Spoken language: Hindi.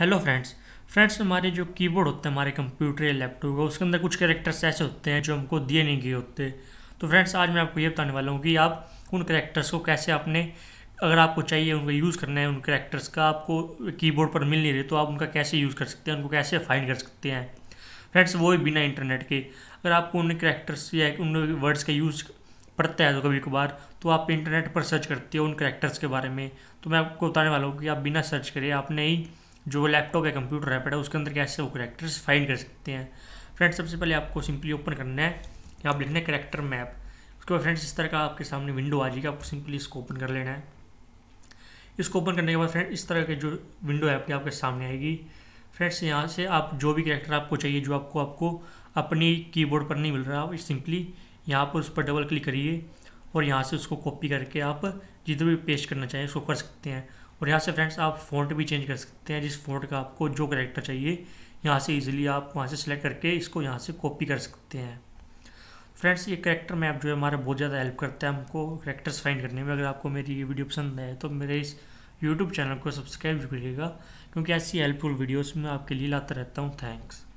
हेलो फ्रेंड्स फ्रेंड्स हमारे जो कीबोर्ड होते हैं हमारे कंप्यूटर या लैपटॉप का उसके अंदर कुछ करेक्टर्स ऐसे होते हैं जो हमको दिए नहीं गए होते तो फ्रेंड्स आज मैं आपको ये बताने वाला हूँ कि आप उन करेक्टर्स को कैसे अपने अगर आपको चाहिए उनका यूज़ करना है उन करेक्टर्स का आपको कीबोर्ड पर मिल नहीं रहे तो आप उनका कैसे यूज़ कर सकते हैं उनको कैसे फाइंड कर सकते हैं फ्रेंड्स वो भी बिना इंटरनेट के अगर आपको उन करेक्टर्स या उन वर्ड्स का यूज़ पड़ता है तो कभी कभार तो आप इंटरनेट पर सर्च करते हो उन करेक्टर्स के बारे में तो मैं आपको बताने वाला हूँ कि आप बिना सर्च करें आपने ही जो लैपटॉप या कंप्यूटर ऐप है उसके अंदर कैसे वो करेक्टर्स फाइंड कर सकते हैं फ्रेंड्स सबसे पहले आपको सिंपली ओपन करना है या आप लिखना है करेक्टर मैप उसके बाद फ्रेंड्स इस तरह का आपके सामने विंडो आ जाएगी आपको सिंपली इसको ओपन कर लेना है इसको ओपन करने के बाद फ्रेंड इस तरह के जो विंडो ऐप की आपके सामने आएगी फ्रेंड्स यहाँ से आप जो भी करेक्टर आपको चाहिए जो आपको आपको अपनी कीबोर्ड पर नहीं मिल रहा सिंपली यहाँ पर उस पर डबल क्लिक करिए और यहाँ से उसको कॉपी करके आप जिधर भी पेस्ट करना चाहें उसको कर सकते हैं और यहाँ से फ्रेंड्स आप फ़ॉन्ट भी चेंज कर सकते हैं जिस फ़ॉन्ट का आपको जो करेक्टर चाहिए यहाँ से इजीली आप वहाँ से सिलेक्ट करके इसको यहाँ से कॉपी कर सकते हैं फ्रेंड्स ये करेक्टर मैप जो है हमारा बहुत ज़्यादा हेल्प करता है हमको करेक्टर्स फाइंड करने में अगर आपको मेरी ये वीडियो पसंद आए तो मेरे इस यूट्यूब चैनल को सब्सक्राइब करिएगा क्योंकि ऐसी हेल्पफुल वीडियोज़ मैं आपके लिए लाता रहता हूँ थैंक्स